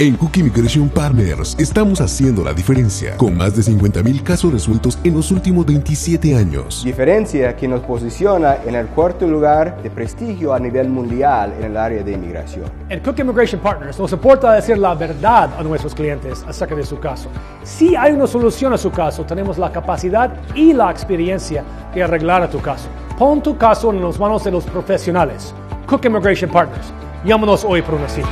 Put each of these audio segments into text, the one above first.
En Cook Immigration Partners estamos haciendo la diferencia, con más de 50.000 casos resueltos en los últimos 27 años. Diferencia que nos posiciona en el cuarto lugar de prestigio a nivel mundial en el área de inmigración. En Cook Immigration Partners nos aporta decir la verdad a nuestros clientes acerca de su caso. Si hay una solución a su caso, tenemos la capacidad y la experiencia de arreglar a tu caso. Pon tu caso en las manos de los profesionales. Cook Immigration Partners. Llámanos hoy por una cita.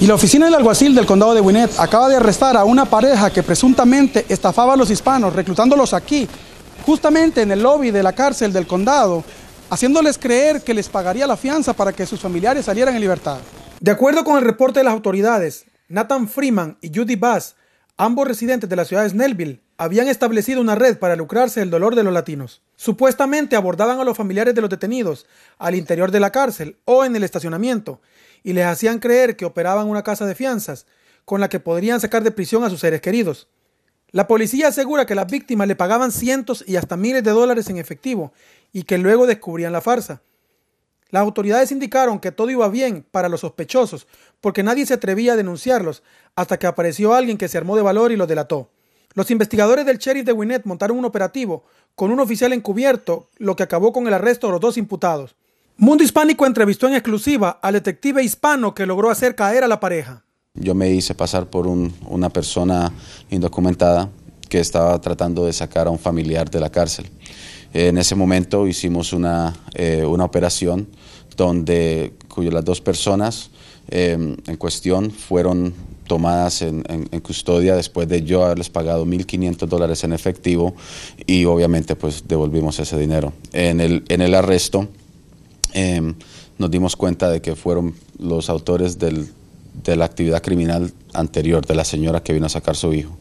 Y la oficina del alguacil del condado de Winnet acaba de arrestar a una pareja que presuntamente estafaba a los hispanos, reclutándolos aquí, justamente en el lobby de la cárcel del condado, haciéndoles creer que les pagaría la fianza para que sus familiares salieran en libertad. De acuerdo con el reporte de las autoridades, Nathan Freeman y Judy Bass, ambos residentes de la ciudad de Snellville, habían establecido una red para lucrarse el dolor de los latinos. Supuestamente abordaban a los familiares de los detenidos al interior de la cárcel o en el estacionamiento y les hacían creer que operaban una casa de fianzas con la que podrían sacar de prisión a sus seres queridos. La policía asegura que las víctimas le pagaban cientos y hasta miles de dólares en efectivo y que luego descubrían la farsa. Las autoridades indicaron que todo iba bien para los sospechosos porque nadie se atrevía a denunciarlos hasta que apareció alguien que se armó de valor y los delató. Los investigadores del sheriff de Winnet montaron un operativo con un oficial encubierto, lo que acabó con el arresto de los dos imputados. Mundo Hispánico entrevistó en exclusiva al detective hispano que logró hacer caer a la pareja. Yo me hice pasar por una persona indocumentada que estaba tratando de sacar a un familiar de la cárcel. En ese momento hicimos una, eh, operación donde las dos personas eh, en cuestión fueron tomadas en, custodia después de yo haberles pagado 1.500 dólares en efectivo y obviamente pues devolvimos ese dinero. En el, en el arresto em, nos dimos cuenta de que fueron los autores del, de la actividad criminal anterior, de la señora que vino a sacar su hijo.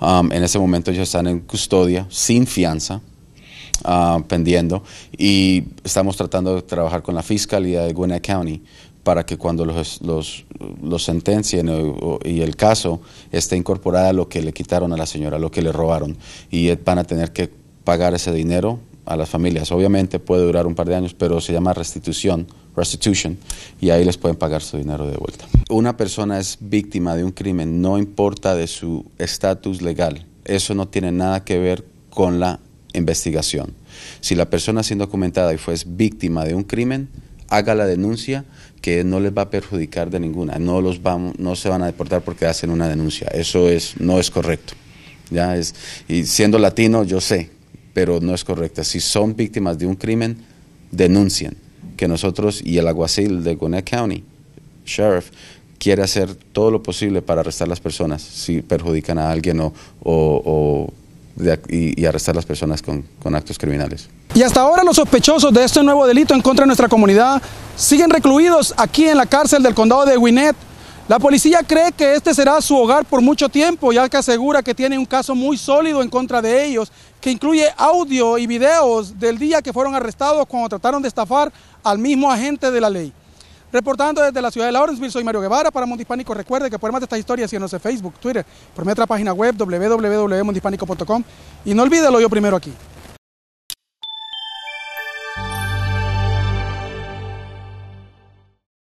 en ese momento ellos están en custodia, sin fianza, ah, pendiendo y estamos tratando de trabajar con la Fiscalía de Gwinnett County para que cuando los, los, sentencien eh, y el caso esté incorporada lo que le quitaron a la señora, lo que le robaron. Y eh, van a tener que pagar ese dinero a las familias. Obviamente puede durar un par de años, pero se llama restitución, restitution, y ahí les pueden pagar su dinero de vuelta. Una persona es víctima de un crimen, no importa de su estatus legal. Eso no tiene nada que ver con la investigación. Si la persona siendo documentada y fue víctima de un crimen, haga la denuncia que no les va a perjudicar de ninguna, no los vamos, no se van a deportar porque hacen una denuncia, eso es no es correcto. Ya es y siendo latino yo sé, pero no es correcto. Si son víctimas de un crimen, denuncien. Que nosotros y el aguacil de Gwinnett County, sheriff, quiere hacer todo lo posible para arrestar a las personas si perjudican a alguien o, o y, arrestar a las personas con, actos criminales. Y hasta ahora los sospechosos de este nuevo delito en contra de nuestra comunidad siguen recluidos aquí en la cárcel del condado de Winnet. La policía cree que este será su hogar por mucho tiempo, ya que asegura que tiene un caso muy sólido en contra de ellos, que incluye audio y videos del día que fueron arrestados cuando trataron de estafar al mismo agente de la ley. Reportando desde la ciudad de Lawrenceville, soy Mario Guevara para Mundo Recuerde que puede más de estas historias síganos en Facebook, Twitter, por nuestra página web www.mundohispánico.com y no olvídelo yo primero aquí.